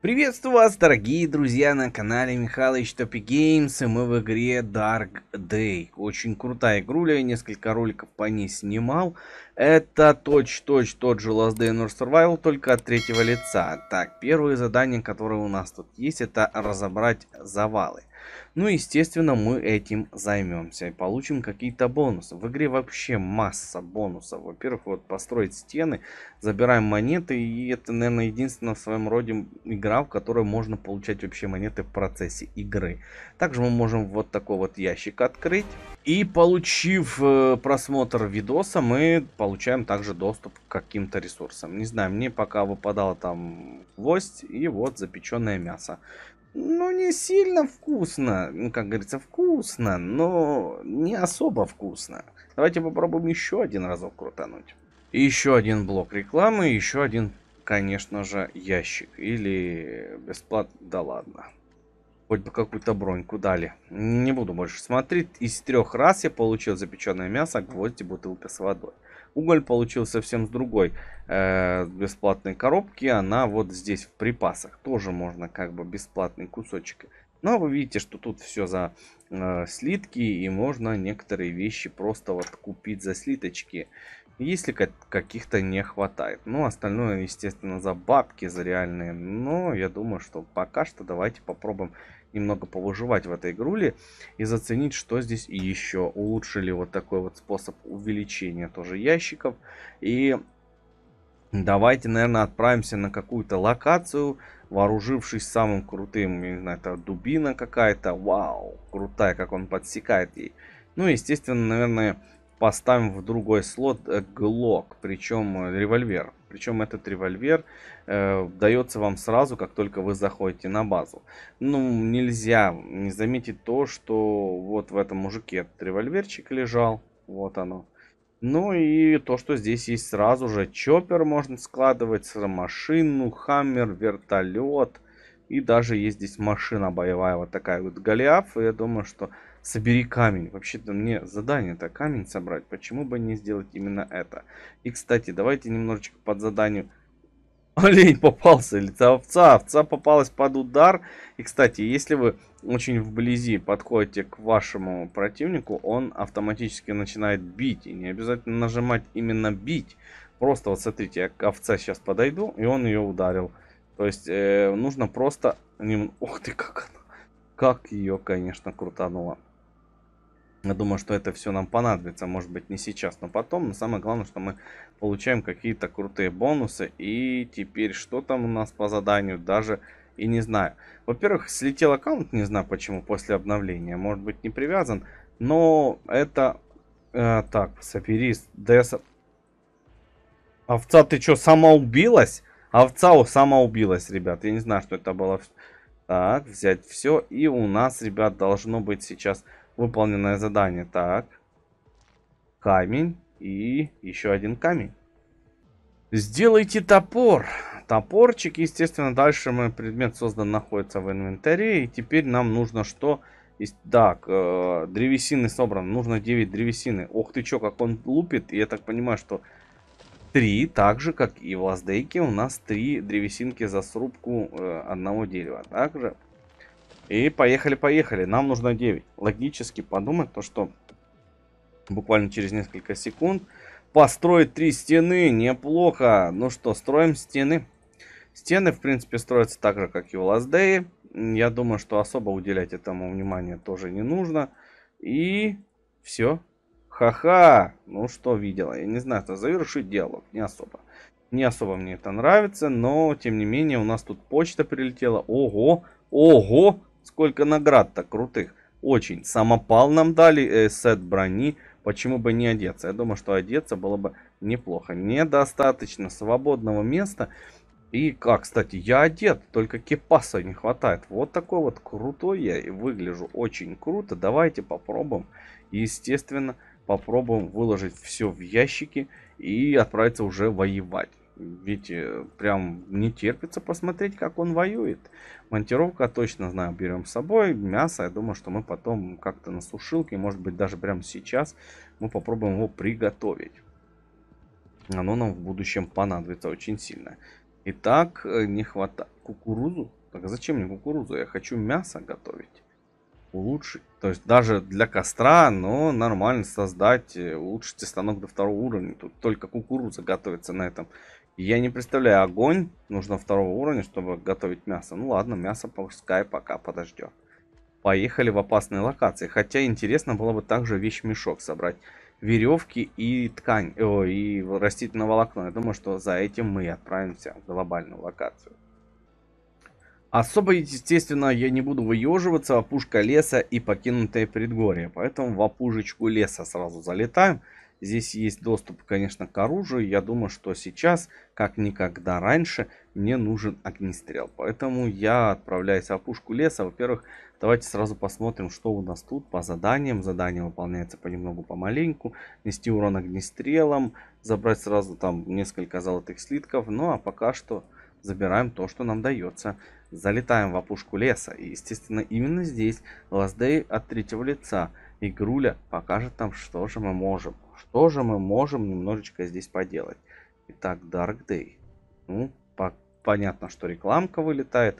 Приветствую вас, дорогие друзья, на канале Михалыч Топи Геймс, и мы в игре Dark Day. Очень крутая игруля, я несколько роликов по ней снимал. Это точь-точь тот же Last Day North Survival, только от третьего лица. Так, первое задание, которое у нас тут есть, это разобрать завалы. Ну, естественно, мы этим займемся и получим какие-то бонусы. В игре вообще масса бонусов. Во-первых, вот построить стены, забираем монеты, и это, наверное, единственная в своем роде игра, в которой можно получать вообще монеты в процессе игры. Также мы можем вот такой вот ящик открыть. И получив э, просмотр видоса, мы получаем также доступ к каким-то ресурсам. Не знаю, мне пока выпадала там гвоздь и вот запеченное мясо ну, не сильно вкусно, ну, как говорится, вкусно, но не особо вкусно. Давайте попробуем еще один разок крутануть. Еще один блок рекламы, еще один, конечно же, ящик. Или бесплатно, да ладно. Хоть бы какую-то броньку дали. Не буду больше смотреть. Из трех раз я получил запеченное мясо, гвозди, бутылка с водой. Уголь получил совсем с другой э, бесплатной коробки. Она вот здесь в припасах. Тоже можно как бы бесплатный кусочек. Но вы видите, что тут все за э, слитки. И можно некоторые вещи просто вот купить за слиточки. Если каких-то не хватает. Ну, остальное, естественно, за бабки, за реальные. Но я думаю, что пока что давайте попробуем немного повыживать в этой игруле и заценить, что здесь еще улучшили вот такой вот способ увеличения тоже ящиков. И давайте, наверное, отправимся на какую-то локацию, вооружившись самым крутым, не знаю, это дубина какая-то, вау, крутая, как он подсекает ей. Ну, естественно, наверное, поставим в другой слот э, глок, причем э, револьвер. Причем этот револьвер э, дается вам сразу, как только вы заходите на базу. Ну, нельзя не заметить то, что вот в этом мужике этот револьверчик лежал. Вот оно. Ну и то, что здесь есть сразу же. Чоппер можно складывать, машину, хаммер, вертолет. И даже есть здесь машина боевая, вот такая вот Голиаф. И я думаю, что Собери камень. Вообще-то мне задание это камень собрать. Почему бы не сделать именно это? И, кстати, давайте немножечко под заданием Олень попался, или овца. Овца попалась под удар. И, кстати, если вы очень вблизи подходите к вашему противнику, он автоматически начинает бить. И не обязательно нажимать именно бить. Просто вот смотрите, я к овце сейчас подойду, и он ее ударил. То есть э, нужно просто... Ох ты, как она... Как ее, конечно, крутануло. Я думаю, что это все нам понадобится, может быть не сейчас, но потом. Но самое главное, что мы получаем какие-то крутые бонусы. И теперь что там у нас по заданию, даже и не знаю. Во-первых, слетел аккаунт, не знаю почему, после обновления. Может быть не привязан, но это... Э, так, собери ДС... Овца, ты что, самоубилась? Овца самоубилась, ребят. Я не знаю, что это было. Так, взять все. И у нас, ребят, должно быть сейчас Выполненное задание. Так. Камень. И еще один камень. Сделайте топор. Топорчик, естественно, дальше мой предмет создан, находится в инвентаре. И теперь нам нужно что? Так, э, древесины собрано. Нужно 9 древесины. Ох ты чё, как он лупит. И я так понимаю, что 3, так же, как и в Лаздейке, у нас 3 древесинки за срубку э, одного дерева. Также и поехали-поехали. Нам нужно 9. Логически подумать то, что буквально через несколько секунд построить три стены. Неплохо. Ну что, строим стены. Стены, в принципе, строятся так же, как и у Лаздеи. Я думаю, что особо уделять этому внимание тоже не нужно. И все. Ха-ха. Ну что, видела. Я не знаю, это завершить диалог. Не особо. Не особо мне это нравится, но тем не менее у нас тут почта прилетела. Ого, ого, Сколько наград-то крутых. Очень. Самопал нам дали, э, сет брони. Почему бы не одеться? Я думаю, что одеться было бы неплохо. Недостаточно свободного места. И как, кстати, я одет, только кипаса не хватает. Вот такой вот крутой я и выгляжу очень круто. Давайте попробуем. Естественно, попробуем выложить все в ящики и отправиться уже воевать. Ведь э, прям не терпится посмотреть, как он воюет. Монтировка точно знаю, берем с собой. Мясо, я думаю, что мы потом как-то на сушилке, может быть, даже прямо сейчас мы попробуем его приготовить. Оно нам в будущем понадобится очень сильно. Итак, э, не хватает кукурузу. Так а зачем мне кукурузу? Я хочу мясо готовить улучшить, то есть даже для костра, но нормально создать, э, улучшить станок до второго уровня. Тут только кукуруза готовится на этом. Я не представляю, огонь нужно второго уровня, чтобы готовить мясо. Ну ладно, мясо пускай пока подождет. Поехали в опасные локации. Хотя интересно было бы также вещь мешок собрать. Веревки и ткань, э, о, и растительное волокно. Я думаю, что за этим мы отправимся в глобальную локацию. Особо, естественно, я не буду выеживаться, опушка а леса и покинутое предгорье. Поэтому в опушечку леса сразу залетаем. Здесь есть доступ, конечно, к оружию. Я думаю, что сейчас, как никогда раньше, мне нужен огнестрел. Поэтому я отправляюсь в опушку леса. Во-первых, давайте сразу посмотрим, что у нас тут по заданиям. Задание выполняется понемногу, помаленьку. Нести урон огнестрелом, забрать сразу там несколько золотых слитков. Ну а пока что забираем то, что нам дается. Залетаем в опушку леса. И, естественно, именно здесь Лаздей от третьего лица. и Груля покажет нам, что же мы можем. Что же мы можем немножечко здесь поделать. Итак, Dark Day. Ну, по понятно, что рекламка вылетает.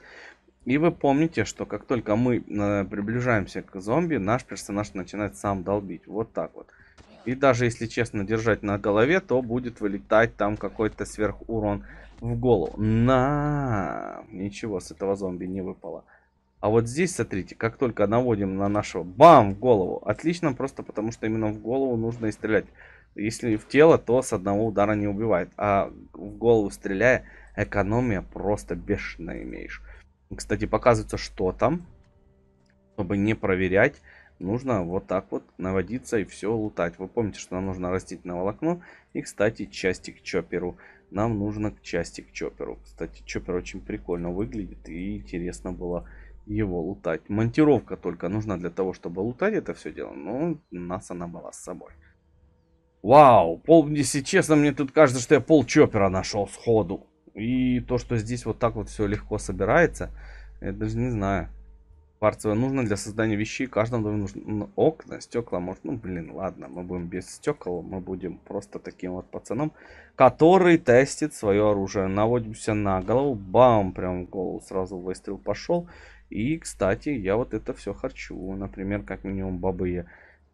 И вы помните, что как только мы э, приближаемся к зомби, наш персонаж начинает сам долбить. Вот так вот. И даже если честно держать на голове, то будет вылетать там какой-то сверхурон в голову. На! Ничего с этого зомби не выпало. А вот здесь, смотрите, как только наводим на нашего, бам, в голову. Отлично, просто потому что именно в голову нужно и стрелять. Если в тело, то с одного удара не убивает. А в голову стреляя, экономия просто бешеная имеешь. Кстати, показывается, что там, чтобы не проверять нужно вот так вот наводиться и все лутать. Вы помните, что нам нужно растительное волокно. И, кстати, части к чоперу. Нам нужно к части к чоперу. Кстати, чоппер очень прикольно выглядит и интересно было его лутать. Монтировка только нужна для того, чтобы лутать это все дело, но у нас она была с собой. Вау, пол, если честно, мне тут кажется, что я пол чоппера нашел сходу. И то, что здесь вот так вот все легко собирается, я даже не знаю. Кварцевое нужно для создания вещей. Каждому доме нужно ну, окна, стекла. Может, ну, блин, ладно, мы будем без стекол. Мы будем просто таким вот пацаном, который тестит свое оружие. Наводимся на голову. Бам, прям в голову сразу выстрел пошел. И, кстати, я вот это все хочу, Например, как минимум бабы я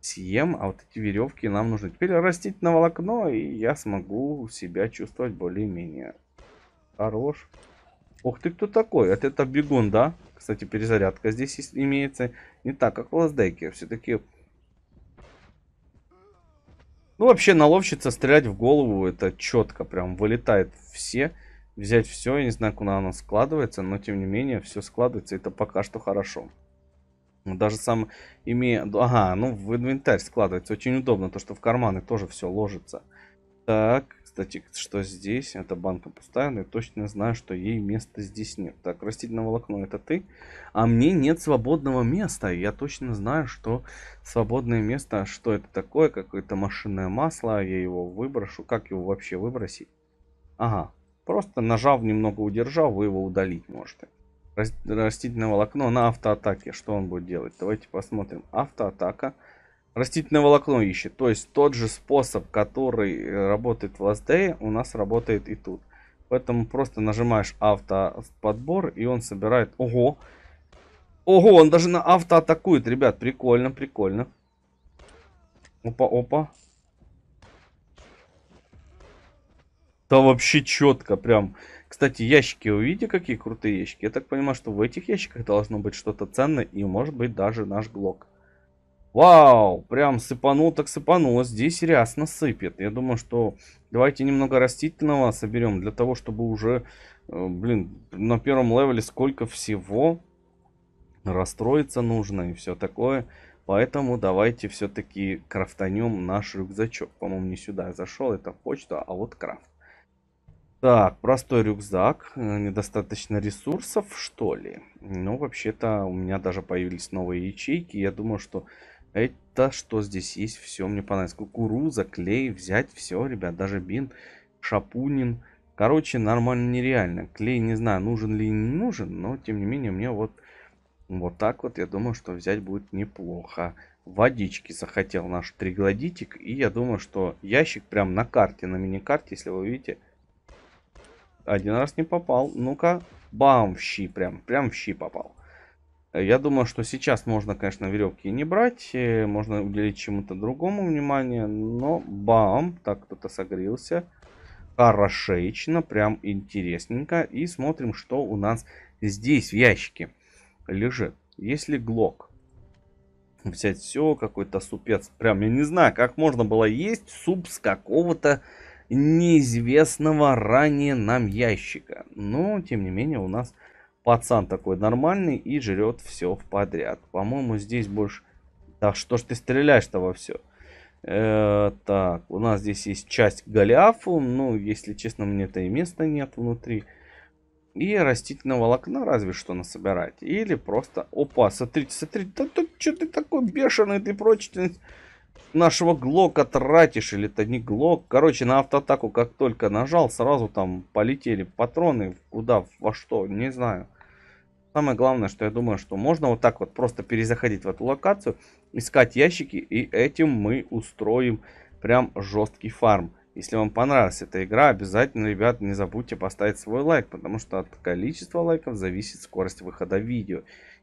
съем, а вот эти веревки нам нужны. Теперь растить на волокно, и я смогу себя чувствовать более-менее. Хорош. Ух ты, кто такой? Вот это бегун, да? Кстати, перезарядка здесь имеется. Не так, как в Лаздеке. Все-таки... Ну, вообще, наловщица стрелять в голову, это четко прям вылетает все. Взять все, я не знаю, куда она складывается, но, тем не менее, все складывается, это пока что хорошо. Ну, даже сам имея... Ага, ну в инвентарь складывается. Очень удобно, то что в карманы тоже все ложится. Так, кстати, что здесь, эта банка пустая, но я точно знаю, что ей места здесь нет. Так, растительное волокно, это ты. А мне нет свободного места. Я точно знаю, что свободное место, что это такое, какое-то машинное масло. Я его выброшу. Как его вообще выбросить? Ага, просто нажав, немного удержав, вы его удалить можете. Растительное волокно на автоатаке. Что он будет делать? Давайте посмотрим. Автоатака. Автоатака Растительное волокно ищет. То есть тот же способ, который э, работает в LastDay, у нас работает и тут. Поэтому просто нажимаешь авто в подбор и он собирает... Ого! Ого, он даже на авто атакует, ребят. Прикольно, прикольно. Опа, опа. Да вообще четко прям. Кстати, ящики, вы какие крутые ящики? Я так понимаю, что в этих ящиках должно быть что-то ценное и может быть даже наш Глок. Вау, прям сыпанул так сыпанул. Здесь рясно сыпет. Я думаю, что давайте немного растительного соберем для того, чтобы уже, э, блин, на первом левеле сколько всего расстроиться нужно и все такое. Поэтому давайте все-таки крафтанем наш рюкзачок. По-моему, не сюда я зашел, это почта, а вот крафт. Так, простой рюкзак, э, недостаточно ресурсов, что ли? Ну, вообще-то у меня даже появились новые ячейки. Я думаю, что это что здесь есть? Все мне понравилось. Кукуруза, клей, взять все, ребят. Даже бин, шапунин. Короче, нормально нереально. Клей, не знаю, нужен ли не нужен, но тем не менее мне вот вот так вот, я думаю, что взять будет неплохо. Водички захотел наш триглодитик. И я думаю, что ящик прям на карте, на миникарте, если вы видите. Один раз не попал. Ну-ка, бам, в щи прям, прям в щи попал. Я думаю, что сейчас можно, конечно, веревки не брать. Э, можно уделить чему-то другому внимание. Но бам, так кто-то согрелся. Хорошечно, прям интересненько. И смотрим, что у нас здесь в ящике лежит. Есть ли глок взять все, какой-то супец. Прям, я не знаю, как можно было есть суп с какого-то неизвестного ранее нам ящика. Но, тем не менее, у нас пацан такой нормальный и жрет все в подряд. По-моему, здесь больше... Да что ж ты стреляешь-то во все? Э, так, у нас здесь есть часть Голиафу. Ну, если честно, мне-то и места нет внутри. И растительного волокна разве что насобирать. Или просто... Опа, смотрите, смотрите. Да тут что ты такой бешеный, ты прочность нашего Глока тратишь, или это не Глок. Короче, на автоатаку как только нажал, сразу там полетели патроны. Куда, во что, не знаю. Самое главное, что я думаю, что можно вот так вот просто перезаходить в эту локацию, искать ящики, и этим мы устроим прям жесткий фарм. Если вам понравилась эта игра, обязательно, ребят, не забудьте поставить свой лайк, потому что от количества лайков зависит скорость выхода видео.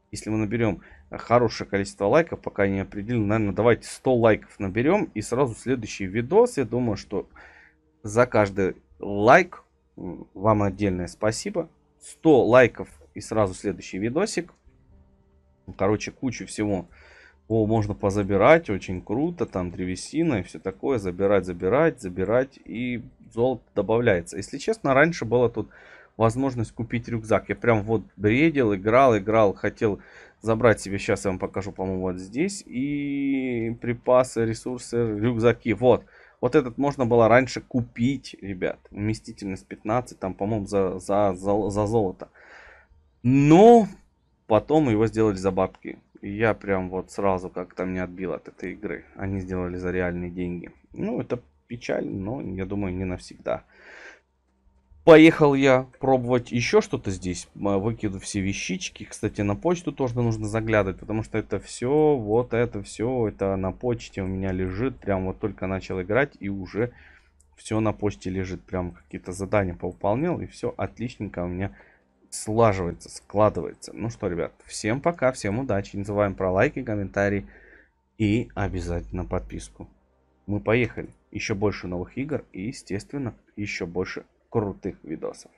Если мы наберем э, хорошее количество лайков, пока не определим, наверное, давайте 100 лайков наберем, и сразу следующий видос, я думаю, что за каждый лайк вам отдельное спасибо. 100 лайков и сразу следующий видосик. Короче, кучу всего о, можно позабирать, очень круто, там древесина и все такое, забирать, забирать, забирать, и золото добавляется. Если честно, раньше было тут возможность купить рюкзак. Я прям вот бредил, играл, играл, хотел забрать себе, сейчас я вам покажу, по-моему, вот здесь, и припасы, ресурсы, рюкзаки, вот. Вот этот можно было раньше купить, ребят, вместительность 15, там, по-моему, за, за, за, за золото. Но потом его сделали за бабки. И я прям вот сразу как-то мне отбил от этой игры. Они сделали за реальные деньги. Ну, это печаль, но я думаю, не навсегда. Поехал я пробовать еще что-то здесь. Выкину все вещички. Кстати, на почту тоже нужно заглядывать, потому что это все, вот это все, это на почте у меня лежит. Прям вот только начал играть и уже все на почте лежит. Прям какие-то задания повыполнял и все отличненько у меня слаживается, складывается. Ну что, ребят, всем пока, всем удачи. Не забываем про лайки, комментарии и обязательно подписку. Мы поехали. Еще больше новых игр и, естественно, еще больше крутых видосов.